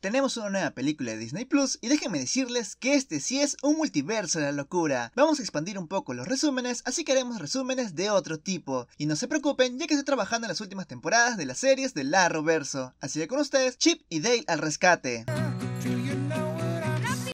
Tenemos una nueva película de Disney Plus y déjenme decirles que este sí es un multiverso de la locura. Vamos a expandir un poco los resúmenes, así que haremos resúmenes de otro tipo. Y no se preocupen, ya que estoy trabajando en las últimas temporadas de las series del Larroverso. Así que con ustedes, Chip y Dale al rescate.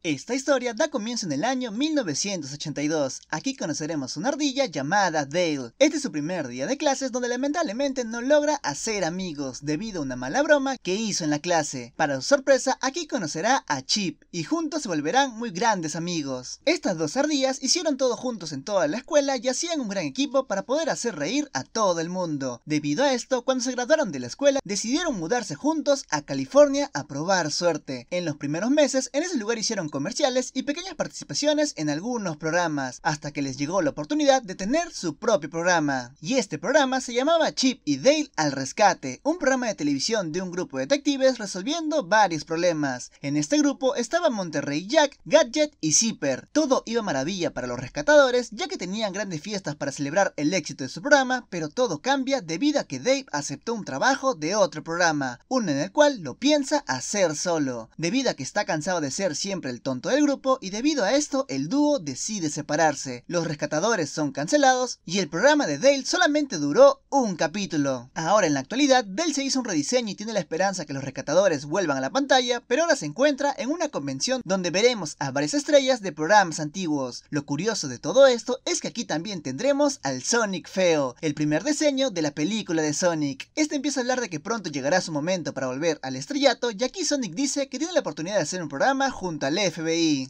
Esta historia da comienzo en el año 1982. Aquí conoceremos una ardilla llamada Dale. Este es su primer día de clases donde lamentablemente no logra hacer amigos debido a una mala broma que hizo en la clase. Para su sorpresa, aquí conocerá a Chip y juntos se volverán muy grandes amigos. Estas dos ardillas hicieron todo juntos en toda la escuela y hacían un gran equipo para poder hacer reír a todo el mundo. Debido a esto, cuando se graduaron de la escuela, decidieron mudarse juntos a California a probar suerte. En los primeros meses, en ese lugar hicieron comerciales y pequeñas participaciones en algunos programas, hasta que les llegó la oportunidad de tener su propio programa. Y este programa se llamaba Chip y Dale al Rescate, un programa de televisión de un grupo de detectives resolviendo varios problemas. En este grupo estaban Monterrey Jack, Gadget y Zipper. Todo iba maravilla para los rescatadores, ya que tenían grandes fiestas para celebrar el éxito de su programa, pero todo cambia debido a que Dave aceptó un trabajo de otro programa, uno en el cual lo piensa hacer solo, debido a que está cansado de ser siempre el tonto del grupo y debido a esto el dúo decide separarse. Los rescatadores son cancelados y el programa de Dale solamente duró un capítulo. Ahora en la actualidad Dale se hizo un rediseño y tiene la esperanza que los rescatadores vuelvan a la pantalla, pero ahora se encuentra en una convención donde veremos a varias estrellas de programas antiguos. Lo curioso de todo esto es que aquí también tendremos al Sonic feo, el primer diseño de la película de Sonic. Este empieza a hablar de que pronto llegará su momento para volver al estrellato y aquí Sonic dice que tiene la oportunidad de hacer un programa junto a Lef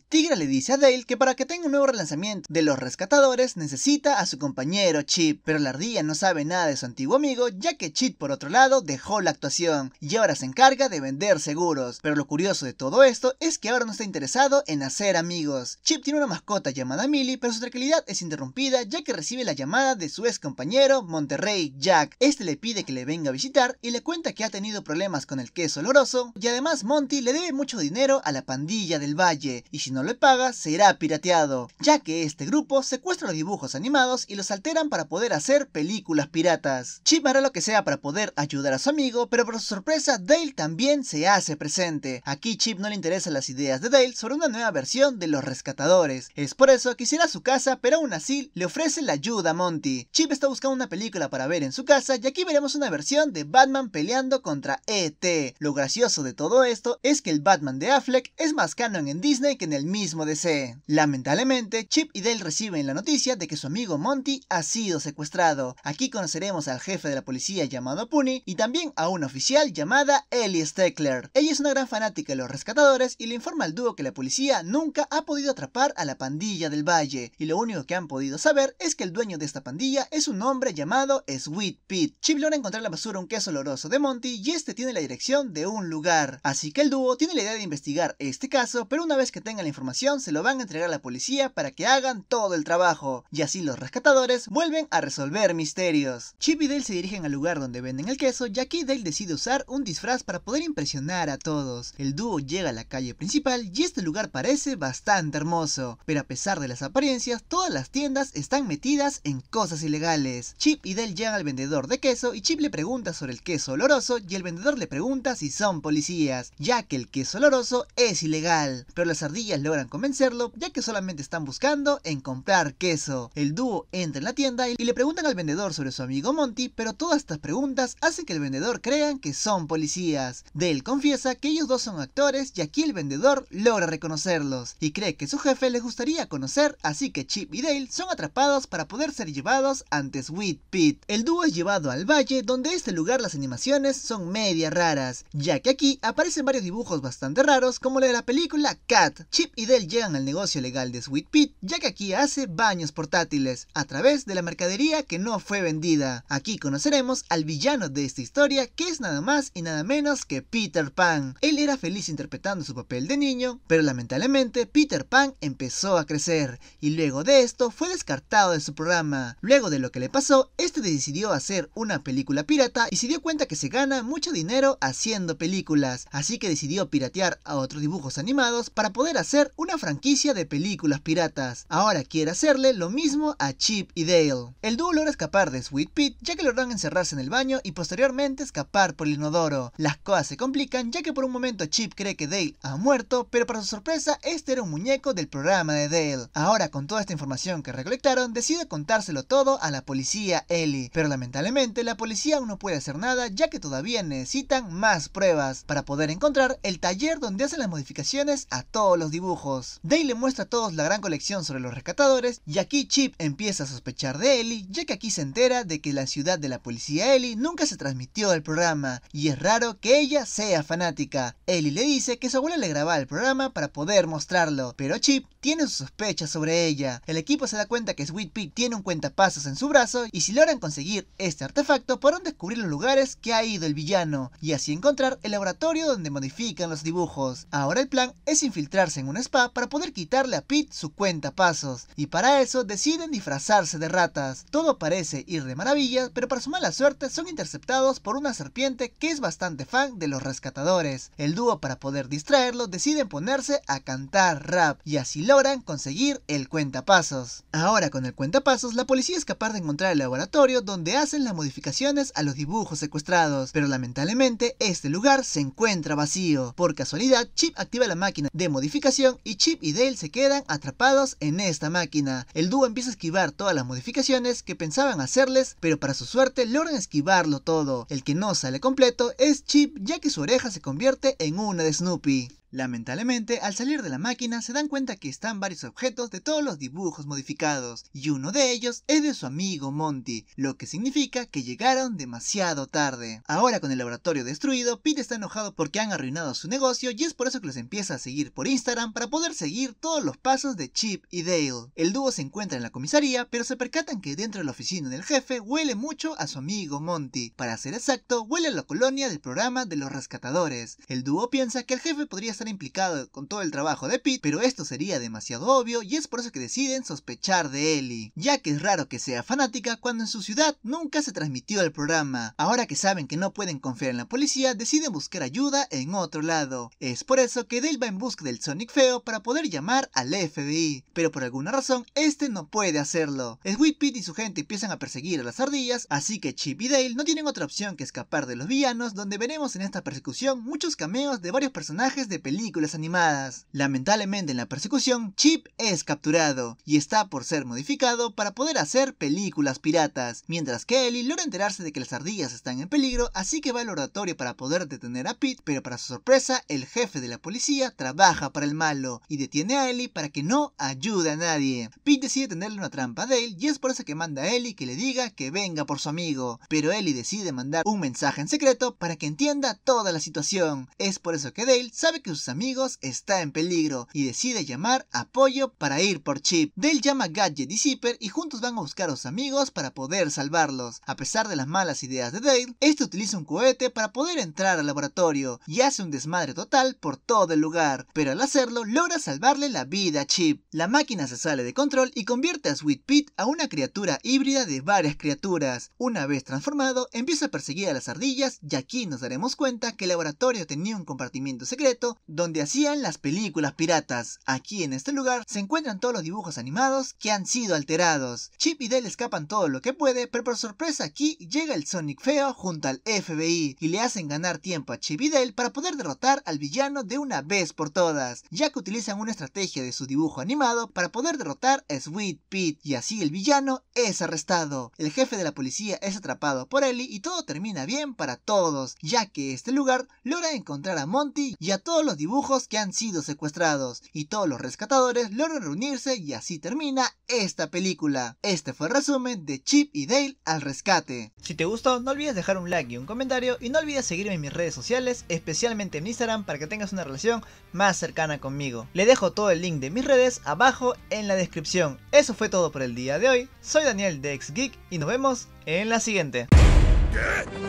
Tigra le dice a Dale que para que tenga un nuevo relanzamiento de los rescatadores necesita a su compañero Chip, pero la ardilla no sabe nada de su antiguo amigo ya que Chip por otro lado dejó la actuación y ahora se encarga de vender seguros. Pero lo curioso de todo esto es que ahora no está interesado en hacer amigos. Chip tiene una mascota llamada Millie, pero su tranquilidad es interrumpida ya que recibe la llamada de su ex compañero Monterrey Jack. Este le pide que le venga a visitar y le cuenta que ha tenido problemas con el queso oloroso y además Monty le debe mucho dinero a la pandilla del bar y si no le paga, será pirateado, ya que este grupo secuestra los dibujos animados y los alteran para poder hacer películas piratas. Chip hará lo que sea para poder ayudar a su amigo, pero por su sorpresa, Dale también se hace presente. Aquí Chip no le interesan las ideas de Dale sobre una nueva versión de los rescatadores. Es por eso que hiciera su casa, pero aún así le ofrece la ayuda a Monty. Chip está buscando una película para ver en su casa y aquí veremos una versión de Batman peleando contra ET. Lo gracioso de todo esto es que el Batman de Affleck es más canon en Disney que en el mismo DC. Lamentablemente, Chip y Dale reciben la noticia de que su amigo Monty ha sido secuestrado. Aquí conoceremos al jefe de la policía llamado Puni y también a una oficial llamada Ellie Steckler. Ella es una gran fanática de los rescatadores y le informa al dúo que la policía nunca ha podido atrapar a la pandilla del valle y lo único que han podido saber es que el dueño de esta pandilla es un hombre llamado Sweet Pete. Chip logra encontrar la basura un queso oloroso de Monty y este tiene la dirección de un lugar. Así que el dúo tiene la idea de investigar este caso, pero una vez que tengan la información se lo van a entregar a la policía para que hagan todo el trabajo, y así los rescatadores vuelven a resolver misterios. Chip y Dale se dirigen al lugar donde venden el queso, y aquí Dale decide usar un disfraz para poder impresionar a todos. El dúo llega a la calle principal y este lugar parece bastante hermoso, pero a pesar de las apariencias, todas las tiendas están metidas en cosas ilegales. Chip y Dale llegan al vendedor de queso y Chip le pregunta sobre el queso oloroso y el vendedor le pregunta si son policías, ya que el queso oloroso es ilegal pero las ardillas logran convencerlo ya que solamente están buscando en comprar queso. El dúo entra en la tienda y le preguntan al vendedor sobre su amigo Monty, pero todas estas preguntas hacen que el vendedor crean que son policías. Dale confiesa que ellos dos son actores y aquí el vendedor logra reconocerlos y cree que su jefe les gustaría conocer, así que Chip y Dale son atrapados para poder ser llevados ante Sweet Pete. El dúo es llevado al valle donde en este lugar las animaciones son media raras, ya que aquí aparecen varios dibujos bastante raros como la de la película Cat, Chip y Dell llegan al negocio legal de Sweet Pete, ya que aquí hace baños portátiles a través de la mercadería que no fue vendida. Aquí conoceremos al villano de esta historia, que es nada más y nada menos que Peter Pan. Él era feliz interpretando su papel de niño, pero lamentablemente Peter Pan empezó a crecer y luego de esto fue descartado de su programa. Luego de lo que le pasó, este decidió hacer una película pirata y se dio cuenta que se gana mucho dinero haciendo películas, así que decidió piratear a otros dibujos animados para poder hacer una franquicia de películas piratas. Ahora quiere hacerle lo mismo a Chip y Dale. El dúo logra escapar de Sweet Pete ya que logran encerrarse en el baño y posteriormente escapar por el inodoro. Las cosas se complican ya que por un momento Chip cree que Dale ha muerto, pero para su sorpresa este era un muñeco del programa de Dale. Ahora con toda esta información que recolectaron decide contárselo todo a la policía Ellie, pero lamentablemente la policía aún no puede hacer nada ya que todavía necesitan más pruebas para poder encontrar el taller donde hacen las modificaciones a todos los dibujos. Day le muestra a todos la gran colección sobre los rescatadores y aquí Chip empieza a sospechar de Ellie ya que aquí se entera de que la ciudad de la policía Ellie nunca se transmitió al programa y es raro que ella sea fanática. Ellie le dice que su abuela le grababa el programa para poder mostrarlo, pero Chip tiene sus sospechas sobre ella. El equipo se da cuenta que Sweet Pea tiene un cuentapasos en su brazo y si logran conseguir este artefacto podrán descubrir los lugares que ha ido el villano y así encontrar el laboratorio donde modifican los dibujos. Ahora el plan es filtrarse en un spa para poder quitarle a Pete su cuenta pasos, y para eso deciden disfrazarse de ratas. Todo parece ir de maravilla, pero para su mala suerte son interceptados por una serpiente que es bastante fan de los rescatadores. El dúo para poder distraerlo deciden ponerse a cantar rap y así logran conseguir el cuentapasos. Ahora con el cuentapasos la policía es capaz de encontrar el laboratorio donde hacen las modificaciones a los dibujos secuestrados, pero lamentablemente este lugar se encuentra vacío. Por casualidad Chip activa la máquina de modificación y Chip y Dale se quedan atrapados en esta máquina. El dúo empieza a esquivar todas las modificaciones que pensaban hacerles, pero para su suerte logran esquivarlo todo. El que no sale completo es Chip ya que su oreja se convierte en una de Snoopy. Lamentablemente, al salir de la máquina se dan cuenta que están varios objetos de todos los dibujos modificados, y uno de ellos es de su amigo Monty, lo que significa que llegaron demasiado tarde. Ahora con el laboratorio destruido, Pete está enojado porque han arruinado su negocio y es por eso que los empieza a seguir por Instagram para poder seguir todos los pasos de Chip y Dale. El dúo se encuentra en la comisaría, pero se percatan que dentro de la oficina del jefe huele mucho a su amigo Monty. Para ser exacto, huele a la colonia del programa de los rescatadores. El dúo piensa que el jefe podría estar implicado con todo el trabajo de Pete, pero esto sería demasiado obvio y es por eso que deciden sospechar de Ellie, ya que es raro que sea fanática cuando en su ciudad nunca se transmitió el programa. Ahora que saben que no pueden confiar en la policía, deciden buscar ayuda en otro lado. Es por eso que Dale va en busca del Sonic Feo para poder llamar al FBI, pero por alguna razón este no puede hacerlo. Sweet Pete y su gente empiezan a perseguir a las ardillas, así que Chip y Dale no tienen otra opción que escapar de los villanos, donde veremos en esta persecución muchos cameos de varios personajes de películas animadas. Lamentablemente en la persecución, Chip es capturado y está por ser modificado para poder hacer películas piratas, mientras que Ellie logra enterarse de que las ardillas están en peligro, así que va al oratorio para poder detener a Pete, pero para su sorpresa, el jefe de la policía trabaja para el malo y detiene a Ellie para que no ayude a nadie. Pete decide tenerle una trampa a Dale y es por eso que manda a Ellie que le diga que venga por su amigo, pero Ellie decide mandar un mensaje en secreto para que entienda toda la situación. Es por eso que Dale sabe que sus amigos está en peligro y decide llamar apoyo para ir por Chip. Dale llama a Gadget y Zipper y juntos van a buscar a sus amigos para poder salvarlos. A pesar de las malas ideas de Dale, este utiliza un cohete para poder entrar al laboratorio y hace un desmadre total por todo el lugar, pero al hacerlo logra salvarle la vida a Chip. La máquina se sale de control y convierte a Sweet Pete a una criatura híbrida de varias criaturas. Una vez transformado, empieza a perseguir a las ardillas y aquí nos daremos cuenta que el laboratorio tenía un compartimiento secreto donde hacían las películas piratas. Aquí en este lugar se encuentran todos los dibujos animados que han sido alterados. Chip y Dale escapan todo lo que puede, pero por sorpresa aquí llega el Sonic feo junto al FBI y le hacen ganar tiempo a Chip y Dale para poder derrotar al villano de una vez por todas, ya que utilizan una estrategia de su dibujo animado para poder derrotar a Sweet Pete y así el villano es arrestado. El jefe de la policía es atrapado por Ellie y todo termina bien para todos, ya que este lugar logra encontrar a Monty y a todos los dibujos que han sido secuestrados y todos los rescatadores logran reunirse y así termina esta película. Este fue el resumen de Chip y Dale al rescate. Si te gustó no olvides dejar un like y un comentario y no olvides seguirme en mis redes sociales, especialmente en Instagram para que tengas una relación más cercana conmigo. Le dejo todo el link de mis redes abajo en la descripción. Eso fue todo por el día de hoy. Soy Daniel de Xgeek y nos vemos en la siguiente.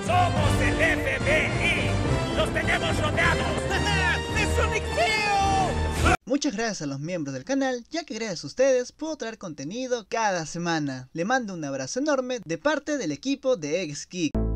Somos gracias a los miembros del canal, ya que gracias a ustedes puedo traer contenido cada semana. Le mando un abrazo enorme de parte del equipo de Kick.